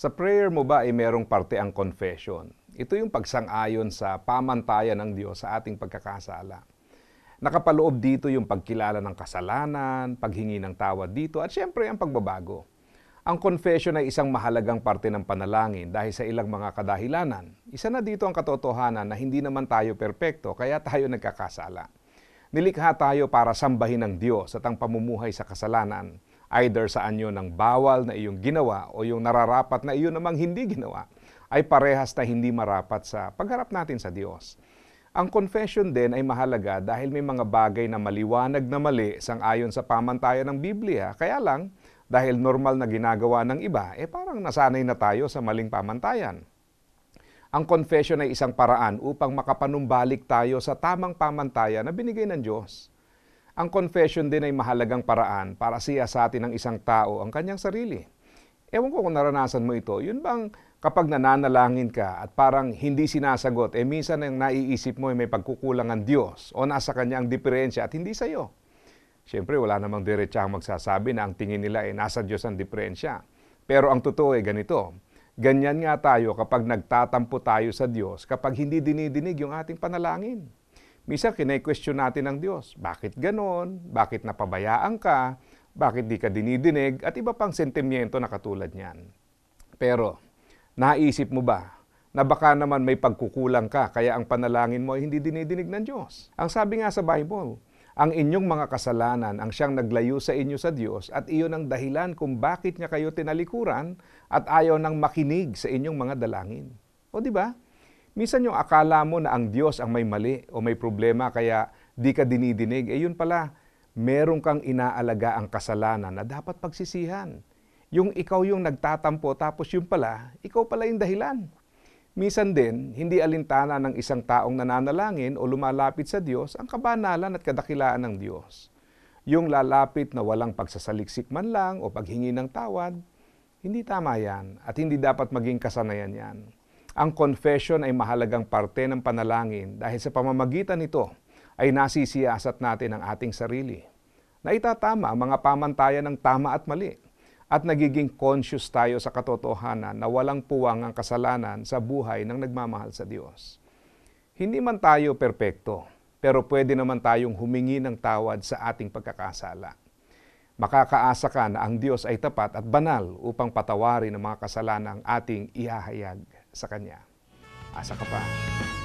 Sa prayer mo ba ay merong parte ang confession? Ito yung pagsang-ayon sa pamantayan ng Diyos sa ating pagkakasala. Nakapaloob dito yung pagkilala ng kasalanan, paghingi ng tawad dito, at syempre ang pagbabago. Ang confession ay isang mahalagang parte ng panalangin dahil sa ilang mga kadahilanan. Isa na dito ang katotohanan na hindi naman tayo perpekto kaya tayo nagkakasala. Nilikha tayo para sambahin ng Diyos at ang pamumuhay sa kasalanan either sa anyo ng bawal na iyong ginawa o yung nararapat na iyon namang hindi ginawa, ay parehas na hindi marapat sa pagharap natin sa Diyos. Ang confession din ay mahalaga dahil may mga bagay na maliwanag na mali sang ayon sa pamantayan ng Biblia. Kaya lang, dahil normal na ginagawa ng iba, eh parang nasanay na tayo sa maling pamantayan. Ang confession ay isang paraan upang makapanumbalik tayo sa tamang pamantayan na binigay ng Diyos. Ang confession din ay mahalagang paraan para siya sa atin ng isang tao ang kanyang sarili. Ewan ko kung naranasan mo ito, yun bang kapag nananalangin ka at parang hindi sinasagot, eh minsan ang naiisip mo ay may pagkukulang ang Diyos o nasa Kanya ang diferensya at hindi sa iyo. Siyempre, wala namang diretsang magsasabi na ang tingin nila ay nasa Diyos ang diferensya. Pero ang totoo ay ganito, Ganyan nga tayo kapag nagtatampo tayo sa Diyos, kapag hindi dinidinig yung ating panalangin. Misa kinay-question natin ang Diyos. Bakit ganon? Bakit napabayaan ka? Bakit di ka dinidinig? At iba pang sentimiento na katulad niyan. Pero, naisip mo ba na baka naman may pagkukulang ka kaya ang panalangin mo ay hindi dinidinig ng Diyos? Ang sabi nga sa Bible, ang inyong mga kasalanan ang siyang naglayo sa inyo sa Diyos at iyon ang dahilan kung bakit niya kayo tinalikuran at ayaw nang makinig sa inyong mga dalangin. O di ba? Minsan yung akala mo na ang Diyos ang may mali o may problema kaya di ka dinidinig, eh yun pala, meron kang inaalaga ang kasalanan na dapat pagsisihan. Yung ikaw yung nagtatampo tapos yung pala, ikaw pala yung dahilan. Minsan din, hindi alintana ng isang taong nananalangin o lumalapit sa Diyos ang kabanalan at kadakilaan ng Diyos. Yung lalapit na walang pagsasaliksik man lang o paghingi ng tawad, hindi tama yan at hindi dapat maging kasanayan yan. Ang confession ay mahalagang parte ng panalangin dahil sa pamamagitan nito ay nasisiyasat natin ang ating sarili. Naitatama ang mga pamantayan ng tama at mali at nagiging conscious tayo sa katotohanan na walang puwang ang kasalanan sa buhay ng nagmamahal sa Diyos. Hindi man tayo perpekto, pero pwede naman tayong humingi ng tawad sa ating pagkakasala. Makakaasa ka na ang Diyos ay tapat at banal upang patawarin ang mga kasalanang ating ihahayag sa Kanya. Asa ka pa.